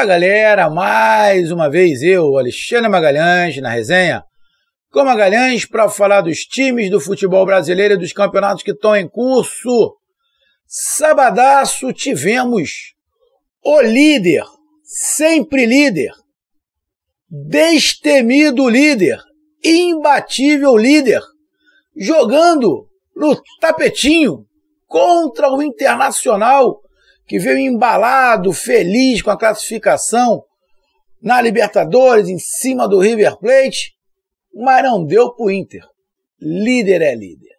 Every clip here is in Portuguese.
Fala galera, mais uma vez eu, Alexandre Magalhães, na resenha com Magalhães para falar dos times do futebol brasileiro e dos campeonatos que estão em curso. Sabadaço tivemos o líder, sempre líder, destemido líder, imbatível líder, jogando no tapetinho contra o Internacional que veio embalado, feliz com a classificação na Libertadores, em cima do River Plate, mas não deu pro Inter. Líder é líder.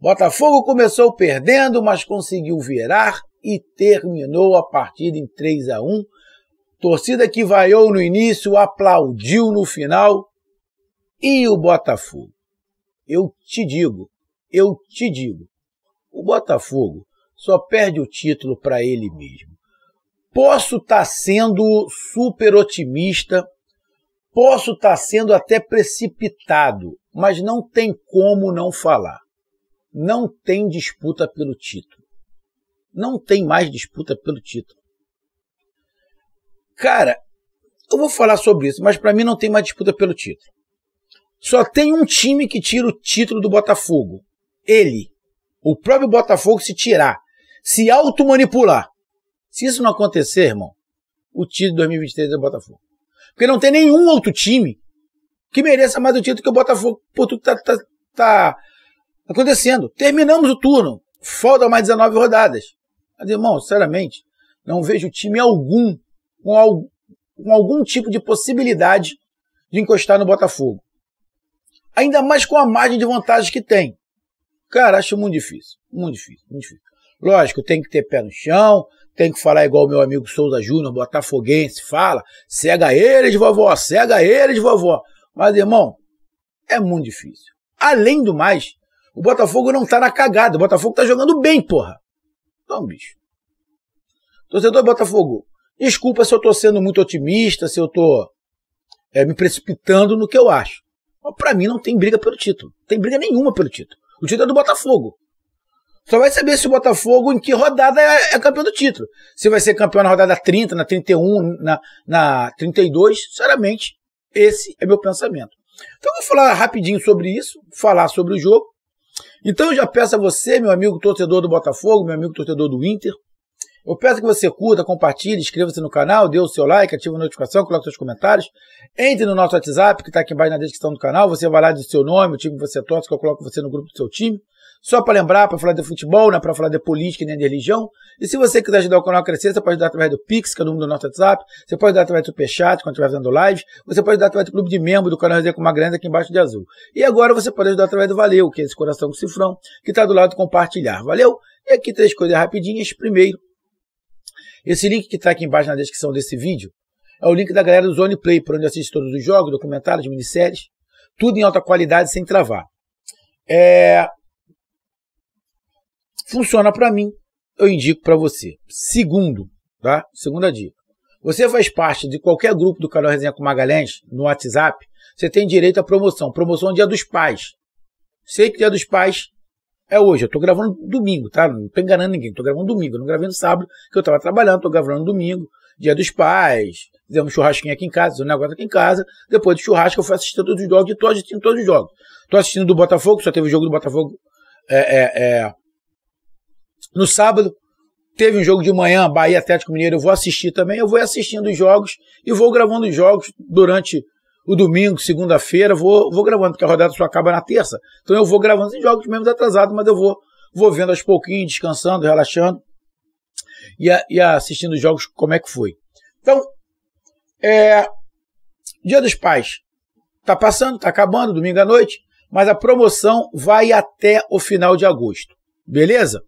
Botafogo começou perdendo, mas conseguiu virar e terminou a partida em 3 a 1 Torcida que vaiou no início, aplaudiu no final. E o Botafogo? Eu te digo, eu te digo, o Botafogo só perde o título para ele mesmo. Posso estar tá sendo super otimista, posso estar tá sendo até precipitado, mas não tem como não falar. Não tem disputa pelo título. Não tem mais disputa pelo título. Cara, eu vou falar sobre isso, mas para mim não tem mais disputa pelo título. Só tem um time que tira o título do Botafogo. Ele. O próprio Botafogo se tirar se automanipular. Se isso não acontecer, irmão, o título de 2023 é do Botafogo. Porque não tem nenhum outro time que mereça mais o título que o Botafogo por tudo que tá, tá, tá acontecendo. Terminamos o turno. Faltam mais 19 rodadas. Mas, irmão, sinceramente, não vejo time algum com, al com algum tipo de possibilidade de encostar no Botafogo. Ainda mais com a margem de vantagem que tem. Cara, acho muito difícil. Muito difícil, muito difícil. Lógico, tem que ter pé no chão, tem que falar igual meu amigo Souza Júnior, botafoguense, fala, cega eles, vovó, cega eles, vovó. Mas, irmão, é muito difícil. Além do mais, o Botafogo não tá na cagada, o Botafogo tá jogando bem, porra. Então, bicho. Torcedor Botafogo, desculpa se eu tô sendo muito otimista, se eu tô é, me precipitando no que eu acho. Mas pra mim não tem briga pelo título. Não tem briga nenhuma pelo título. O título é do Botafogo. Só vai saber se o Botafogo, em que rodada é, é campeão do título. Se vai ser campeão na rodada 30, na 31, na, na 32, sinceramente, esse é meu pensamento. Então vou falar rapidinho sobre isso, falar sobre o jogo. Então eu já peço a você, meu amigo torcedor do Botafogo, meu amigo torcedor do Inter, eu peço que você curta, compartilhe, inscreva-se no canal, dê o seu like, ative a notificação, coloque seus comentários. Entre no nosso WhatsApp, que está aqui embaixo na descrição do canal. Você vai lá do seu nome, o time que você torce, que eu coloco você no grupo do seu time só para lembrar, para falar de futebol, né, para falar de política nem de religião. E se você quiser ajudar o canal a crescer, você pode ajudar através do Pix, que é o número do nosso WhatsApp, você pode ajudar através do Superchat, quando estiver fazendo live, você pode ajudar através do clube de membro do canal Resenha com uma grande aqui embaixo de azul. E agora você pode ajudar através do Valeu, que é esse coração com cifrão, que está do lado do compartilhar. Valeu? E aqui três coisas rapidinhas. Primeiro, esse link que está aqui embaixo na descrição desse vídeo é o link da galera do Zone Play, por onde assiste todos os jogos, documentários, minisséries, tudo em alta qualidade sem travar. É, Funciona para mim, eu indico para você. Segundo, tá? Segunda dica. Você faz parte de qualquer grupo do canal Resenha com Magalhães no WhatsApp, você tem direito à promoção. Promoção é Dia dos Pais. Sei que Dia dos Pais é hoje. Eu tô gravando domingo, tá? Não tô enganando ninguém. Tô gravando domingo. Eu não gravei no sábado, que eu tava trabalhando. Tô gravando domingo. Dia dos Pais. Fizemos um churrasquinho aqui em casa. Fizemos um negócio aqui em casa. Depois do churrasco, eu fui assistindo todos os jogos e tô assistindo todos os jogos. Tô assistindo do Botafogo. Só teve o jogo do Botafogo é, é, é, no sábado, teve um jogo de manhã, Bahia Atlético Mineiro, eu vou assistir também. Eu vou assistindo os jogos e vou gravando os jogos durante o domingo, segunda-feira, vou, vou gravando, porque a rodada só acaba na terça. Então eu vou gravando os jogos mesmo atrasado, mas eu vou, vou vendo aos pouquinhos, descansando, relaxando e, a, e assistindo os jogos, como é que foi. Então, é, Dia dos Pais tá passando, tá acabando, domingo à noite, mas a promoção vai até o final de agosto, beleza?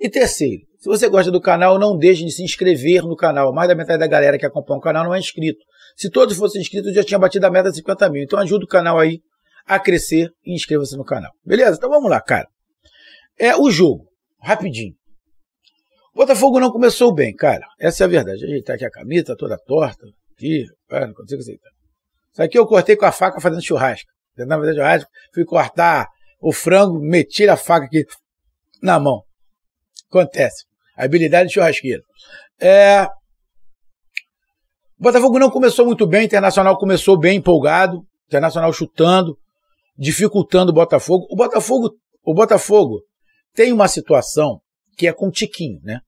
E terceiro, se você gosta do canal, não deixe de se inscrever no canal. Mais da metade da galera que acompanha o canal não é inscrito. Se todos fossem inscritos, já tinha batido a meta de 50 mil. Então ajuda o canal aí a crescer e inscreva-se no canal. Beleza? Então vamos lá, cara. É o jogo. Rapidinho. O Botafogo não começou bem, cara. Essa é a verdade. Ajeitar tá aqui a camisa toda torta. Aqui, cara, não consigo aceitar. Isso aqui eu cortei com a faca fazendo churrasco. Na verdade, churrasco, fui cortar o frango, meti a faca aqui na mão. Acontece. Habilidade churrasqueiro. É... Botafogo não começou muito bem, Internacional começou bem empolgado, Internacional chutando, dificultando o Botafogo. O Botafogo, o Botafogo tem uma situação que é com o Tiquinho, né?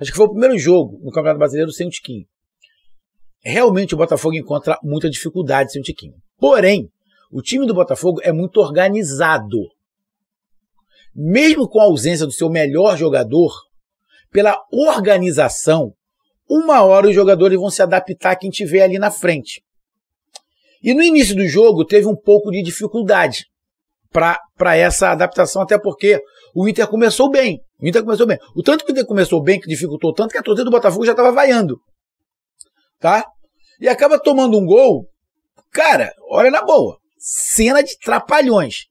Acho que foi o primeiro jogo no Campeonato Brasileiro sem o Tiquinho. Realmente o Botafogo encontra muita dificuldade sem o Tiquinho. Porém, o time do Botafogo é muito organizado mesmo com a ausência do seu melhor jogador, pela organização, uma hora os jogadores vão se adaptar a quem tiver ali na frente. E no início do jogo teve um pouco de dificuldade para essa adaptação, até porque o Inter começou bem. O Inter começou bem. O tanto que o Inter começou bem, que dificultou tanto, que a torcida do Botafogo já estava vaiando. Tá? E acaba tomando um gol. Cara, olha na boa. Cena de trapalhões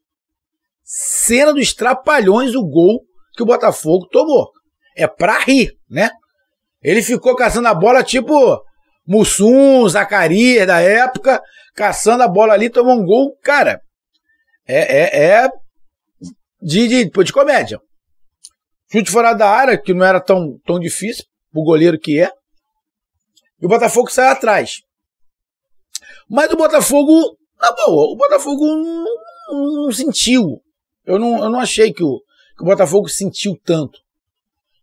cena dos trapalhões o gol que o Botafogo tomou. É pra rir, né? Ele ficou caçando a bola tipo Mussum, Zacarias da época, caçando a bola ali, tomou um gol, cara. É, é, é de, de, de comédia. Chute fora da área, que não era tão, tão difícil, o goleiro que é. E o Botafogo sai atrás. Mas o Botafogo, na boa, o Botafogo não, não sentiu eu não, eu não achei que o, que o Botafogo sentiu tanto.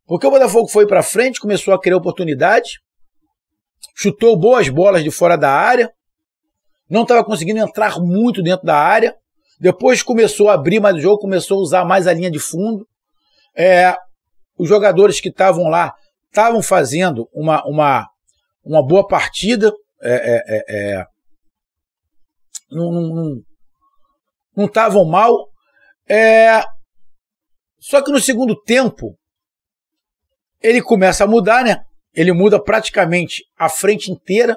Porque o Botafogo foi para frente, começou a criar oportunidade, chutou boas bolas de fora da área, não estava conseguindo entrar muito dentro da área. Depois começou a abrir mais o jogo, começou a usar mais a linha de fundo. É, os jogadores que estavam lá estavam fazendo uma, uma, uma boa partida. É, é, é, é não estavam mal. É... Só que no segundo tempo, ele começa a mudar, né? Ele muda praticamente a frente inteira.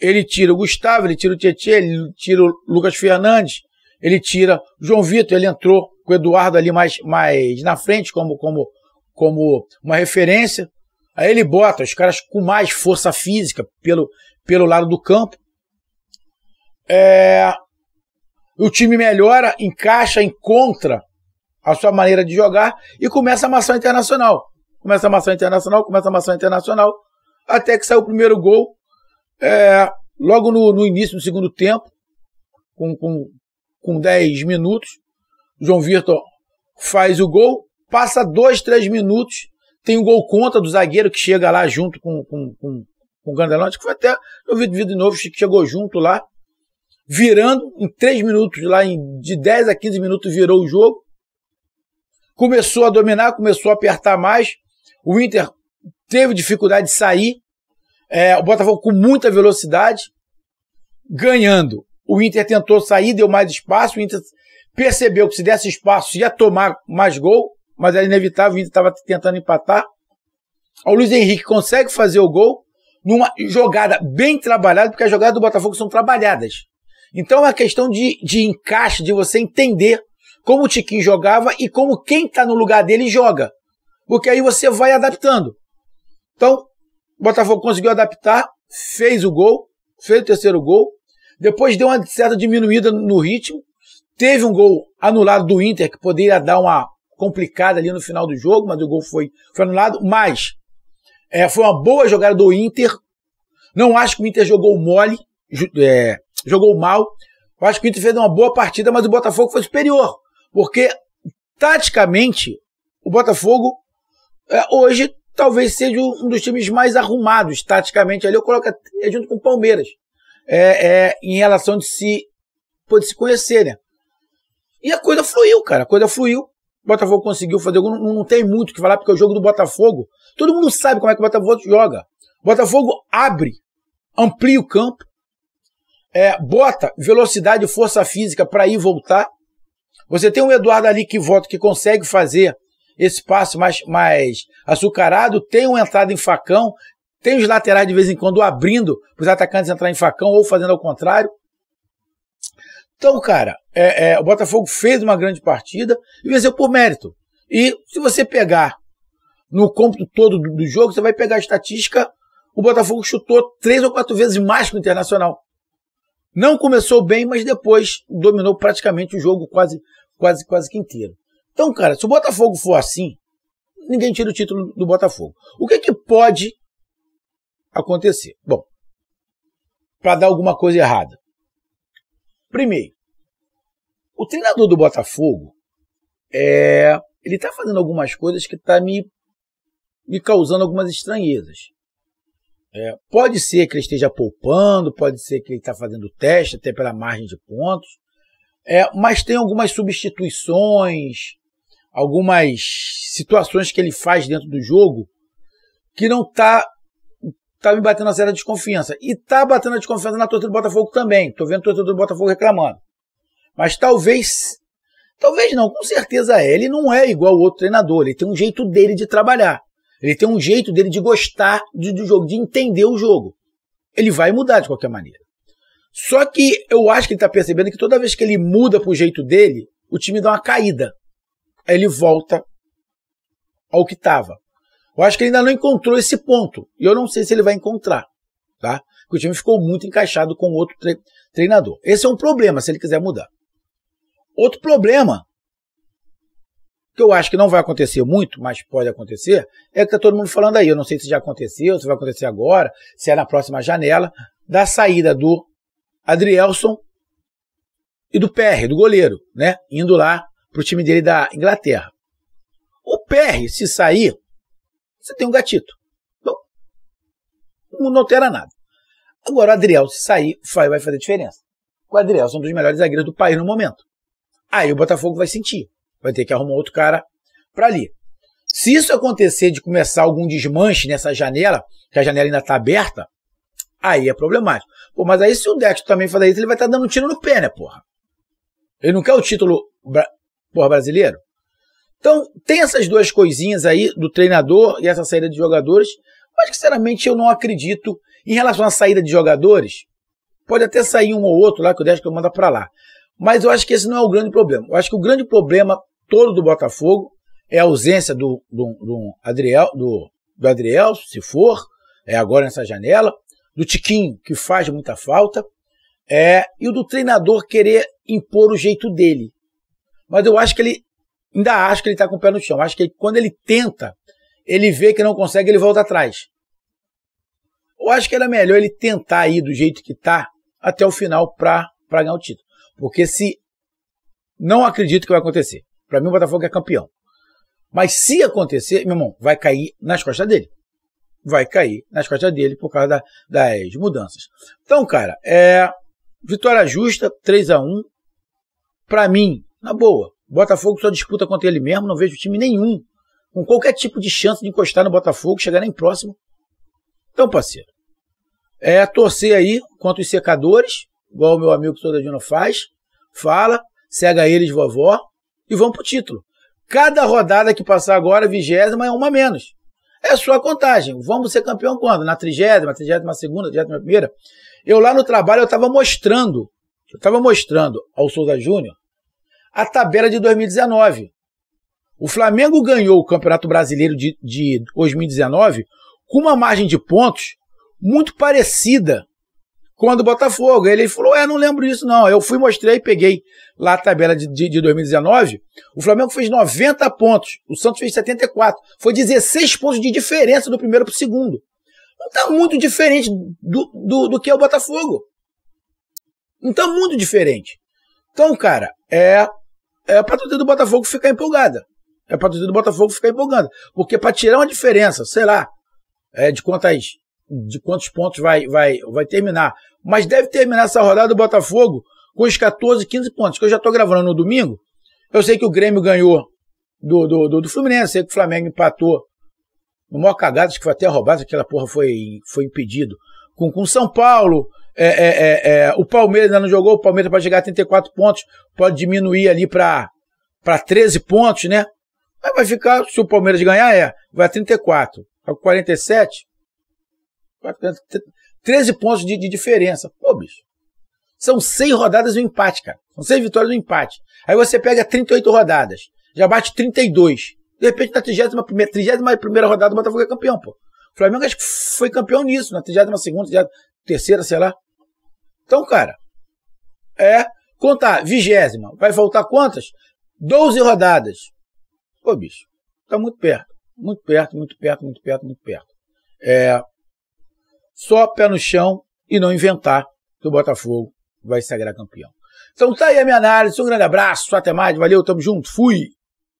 Ele tira o Gustavo, ele tira o Tietchan, ele tira o Lucas Fernandes, ele tira o João Vitor, ele entrou com o Eduardo ali mais, mais na frente, como, como, como uma referência. Aí ele bota os caras com mais força física pelo, pelo lado do campo. É, o time melhora, encaixa, encontra a sua maneira de jogar e começa a maçã internacional. Começa a maçã internacional, começa a maçã internacional, até que sai o primeiro gol, é, logo no, no, início do segundo tempo, com, com, com 10 minutos. João Vitor faz o gol, passa dois, três minutos, tem um gol contra do zagueiro que chega lá junto com, com, com, com o Gandelão, acho que foi até, eu vi, de novo, que chegou junto lá, virando em 3 minutos, lá em, de 10 a 15 minutos virou o jogo. Começou a dominar, começou a apertar mais. O Inter teve dificuldade de sair. É, o Botafogo com muita velocidade, ganhando. O Inter tentou sair, deu mais espaço. O Inter percebeu que se desse espaço ia tomar mais gol, mas era inevitável. O Inter estava tentando empatar. O Luiz Henrique consegue fazer o gol numa jogada bem trabalhada, porque as jogadas do Botafogo são trabalhadas. Então é uma questão de, de encaixe, de você entender como o Tiquinho jogava e como quem está no lugar dele joga. Porque aí você vai adaptando. Então, o Botafogo conseguiu adaptar, fez o gol, fez o terceiro gol, depois deu uma certa diminuída no ritmo, teve um gol anulado do Inter, que poderia dar uma complicada ali no final do jogo, mas o gol foi, foi anulado, mas é, foi uma boa jogada do Inter, não acho que o Inter jogou mole, é, jogou mal. Eu acho que o Inter fez uma boa partida, mas o Botafogo foi superior. Porque, taticamente, o Botafogo é, hoje talvez seja um dos times mais arrumados taticamente. Ali eu coloco é junto com o Palmeiras. É, é, em relação de se pode se conhecer, né? E a coisa fluiu, cara. A coisa fluiu. O Botafogo conseguiu fazer gol. Não, não tem muito o que falar, porque o jogo do Botafogo. Todo mundo sabe como é que o Botafogo joga. O Botafogo abre, amplia o campo, é, bota velocidade e força física para ir e voltar. Você tem o Eduardo ali que volta, que consegue fazer esse passo mais, mais açucarado, tem uma entrada em facão, tem os laterais de vez em quando abrindo para os atacantes entrar em facão ou fazendo ao contrário. Então, cara, é, é, o Botafogo fez uma grande partida e venceu por mérito. E se você pegar no cômputo todo do, do jogo, você vai pegar a estatística, o Botafogo chutou três ou quatro vezes mais que o Internacional. Não começou bem, mas depois dominou praticamente o jogo quase, quase, quase que inteiro. Então, cara, se o Botafogo for assim, ninguém tira o título do Botafogo. O que é que pode acontecer? Bom, para dar alguma coisa errada. Primeiro, o treinador do Botafogo é, ele está fazendo algumas coisas que está me, me causando algumas estranhezas. É, pode ser que ele esteja poupando, pode ser que ele está fazendo teste até pela margem de pontos, é, mas tem algumas substituições, algumas situações que ele faz dentro do jogo que não está tá me batendo a de desconfiança. E está batendo a desconfiança na torcida do Botafogo também. Estou vendo a torcida do Botafogo reclamando. Mas talvez, talvez não, com certeza é. Ele não é igual o outro treinador, ele tem um jeito dele de trabalhar. Ele tem um jeito dele de gostar de, do jogo, de entender o jogo. Ele vai mudar de qualquer maneira. Só que eu acho que ele está percebendo que toda vez que ele muda para o jeito dele, o time dá uma caída. Aí ele volta ao que estava. Eu acho que ele ainda não encontrou esse ponto. E eu não sei se ele vai encontrar. Tá? Porque o time ficou muito encaixado com outro tre treinador. Esse é um problema se ele quiser mudar. Outro problema que eu acho que não vai acontecer muito, mas pode acontecer, é que está todo mundo falando aí. Eu não sei se já aconteceu, se vai acontecer agora, se é na próxima janela, da saída do Adrielson e do PR, do goleiro, né? Indo lá para o time dele da Inglaterra. O PR, se sair, você tem um gatito. Bom, não altera nada. Agora, o Adriel, se sair, vai fazer diferença. O Adriel é um dos melhores zagueiros do país no momento. Aí o Botafogo vai sentir. Vai ter que arrumar outro cara para ali. Se isso acontecer de começar algum desmanche nessa janela, que a janela ainda está aberta, aí é problemático. Pô, mas aí se o Dexter também fazer isso, ele vai estar tá dando um tiro no pé, né, porra? Ele não quer o título bra porra, brasileiro? Então, tem essas duas coisinhas aí do treinador e essa saída de jogadores, mas sinceramente eu não acredito. Em relação à saída de jogadores, pode até sair um ou outro lá que o Dexter manda para lá. Mas eu acho que esse não é o grande problema. Eu acho que o grande problema todo do Botafogo é a ausência do, do, do Adriel, do, do Adriel, se for, é agora nessa janela, do Tiquinho, que faz muita falta, é, e o do treinador querer impor o jeito dele. Mas eu acho que ele, ainda acho que ele está com o pé no chão. Eu acho que ele, quando ele tenta, ele vê que não consegue, ele volta atrás. Eu acho que era melhor ele tentar ir do jeito que está até o final para ganhar o título. Porque se. Não acredito que vai acontecer. Para mim, o Botafogo é campeão. Mas se acontecer, meu irmão, vai cair nas costas dele. Vai cair nas costas dele por causa da, das mudanças. Então, cara, é. Vitória justa, 3 a 1 Para mim, na boa. Botafogo só disputa contra ele mesmo, não vejo time nenhum com qualquer tipo de chance de encostar no Botafogo, chegar nem próximo. Então, parceiro, é torcer aí contra os secadores, igual o meu amigo Júnior faz, fala, cega eles, vovó, e vão pro título. Cada rodada que passar agora, vigésima, é uma menos. É só a contagem. Vamos ser campeão quando? Na trigésima, trigésima segunda, trigésima primeira. Eu lá no trabalho, eu estava mostrando, eu estava mostrando ao Souza Júnior a tabela de 2019. O Flamengo ganhou o Campeonato Brasileiro de, de 2019 com uma margem de pontos muito parecida quando o Botafogo. Ele falou: é, não lembro disso, não. Eu fui, mostrei, peguei lá a tabela de, de, de 2019. O Flamengo fez 90 pontos, o Santos fez 74. Foi 16 pontos de diferença do primeiro para o segundo. Não está muito diferente do, do, do que é o Botafogo. Não está muito diferente. Então, cara, é, é para torcida do Botafogo ficar empolgada. É para torcida do Botafogo ficar empolgada. Porque para tirar uma diferença, sei lá, é, de quantas de quantos pontos vai, vai, vai terminar. Mas deve terminar essa rodada do Botafogo com os 14, 15 pontos, que eu já estou gravando no domingo. Eu sei que o Grêmio ganhou do, do, do, do Fluminense, sei que o Flamengo empatou no maior cagado, que foi até roubado, aquela porra foi, foi impedido. Com o São Paulo, é, é, é, é, o Palmeiras ainda não jogou, o Palmeiras pode chegar a 34 pontos, pode diminuir ali para 13 pontos, né? Mas vai ficar, se o Palmeiras ganhar, é, vai a 34. A 47, 13 pontos de, de diferença. Pô, bicho. São 100 rodadas no empate, cara. São 100 vitórias no empate. Aí você pega 38 rodadas, já bate 32. De repente, na 31 31 rodada, o Botafogo é campeão, pô. O Flamengo acho que foi campeão nisso, na 32ª, 33 sei lá. Então, cara, é contar vigésima. Vai faltar quantas? 12 rodadas. Pô, bicho, tá muito perto. Muito perto, muito perto, muito perto, muito perto. É, só pé no chão e não inventar que o Botafogo vai sagrar campeão. Então tá aí a minha análise, um grande abraço, até mais, valeu, tamo junto, fui!